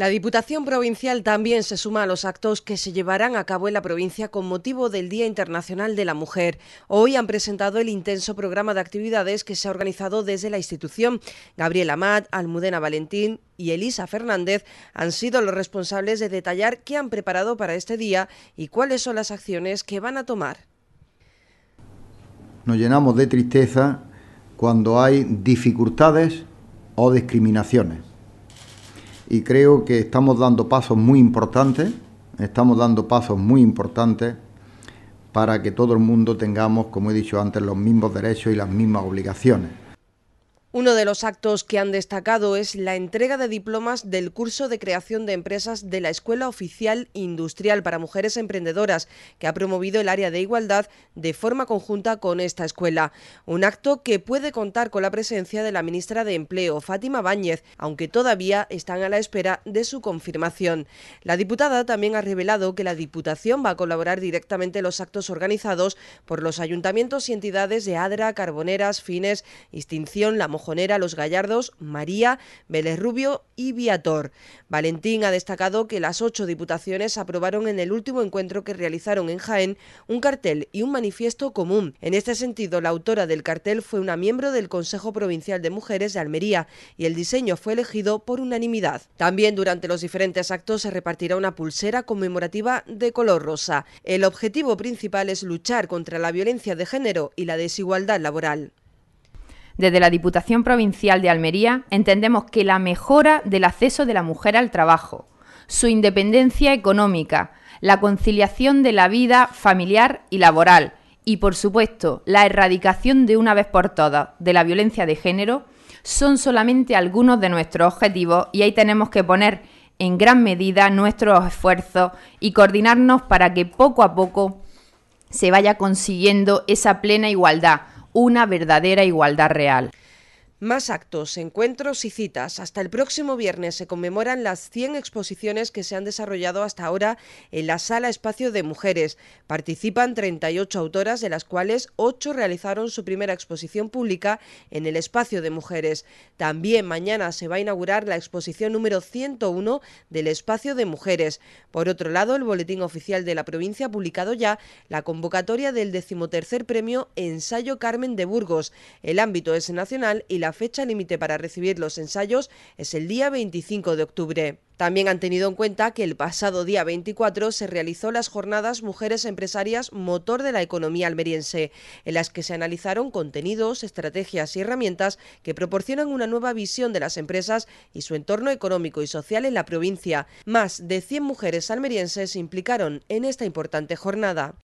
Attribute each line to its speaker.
Speaker 1: La Diputación Provincial también se suma a los actos que se llevarán a cabo en la provincia con motivo del Día Internacional de la Mujer. Hoy han presentado el intenso programa de actividades que se ha organizado desde la institución. Gabriela Amat, Almudena Valentín y Elisa Fernández han sido los responsables de detallar qué han preparado para este día y cuáles son las acciones que van a tomar.
Speaker 2: Nos llenamos de tristeza cuando hay dificultades o discriminaciones y creo que estamos dando pasos muy importantes, estamos dando pasos muy importantes para que todo el mundo tengamos, como he dicho antes, los mismos derechos y las mismas obligaciones.
Speaker 1: Uno de los actos que han destacado es la entrega de diplomas del curso de creación de empresas de la Escuela Oficial Industrial para Mujeres Emprendedoras, que ha promovido el área de igualdad de forma conjunta con esta escuela. Un acto que puede contar con la presencia de la ministra de Empleo, Fátima Báñez, aunque todavía están a la espera de su confirmación. La diputada también ha revelado que la Diputación va a colaborar directamente en los actos organizados por los ayuntamientos y entidades de Adra, Carboneras, Fines, Extinción, La Mujer Jonera, los gallardos María, Vélez Rubio y Viator. Valentín ha destacado que las ocho diputaciones aprobaron en el último encuentro que realizaron en Jaén un cartel y un manifiesto común. En este sentido, la autora del cartel fue una miembro del Consejo Provincial de Mujeres de Almería y el diseño fue elegido por unanimidad. También durante los diferentes actos se repartirá una pulsera conmemorativa de color rosa. El objetivo principal es luchar contra la violencia de género y la desigualdad laboral.
Speaker 3: Desde la Diputación Provincial de Almería entendemos que la mejora del acceso de la mujer al trabajo, su independencia económica, la conciliación de la vida familiar y laboral y, por supuesto, la erradicación de una vez por todas de la violencia de género son solamente algunos de nuestros objetivos y ahí tenemos que poner en gran medida nuestros esfuerzos y coordinarnos para que poco a poco se vaya consiguiendo esa plena igualdad, una verdadera igualdad real.
Speaker 1: Más actos, encuentros y citas. Hasta el próximo viernes se conmemoran las 100 exposiciones que se han desarrollado hasta ahora en la Sala Espacio de Mujeres. Participan 38 autoras, de las cuales 8 realizaron su primera exposición pública en el Espacio de Mujeres. También mañana se va a inaugurar la exposición número 101 del Espacio de Mujeres. Por otro lado, el Boletín Oficial de la Provincia ha publicado ya la convocatoria del decimotercer premio Ensayo Carmen de Burgos. El ámbito es nacional y la fecha límite para recibir los ensayos es el día 25 de octubre. También han tenido en cuenta que el pasado día 24 se realizó las jornadas Mujeres Empresarias Motor de la Economía Almeriense, en las que se analizaron contenidos, estrategias y herramientas que proporcionan una nueva visión de las empresas y su entorno económico y social en la provincia. Más de 100 mujeres almerienses se implicaron en esta importante jornada.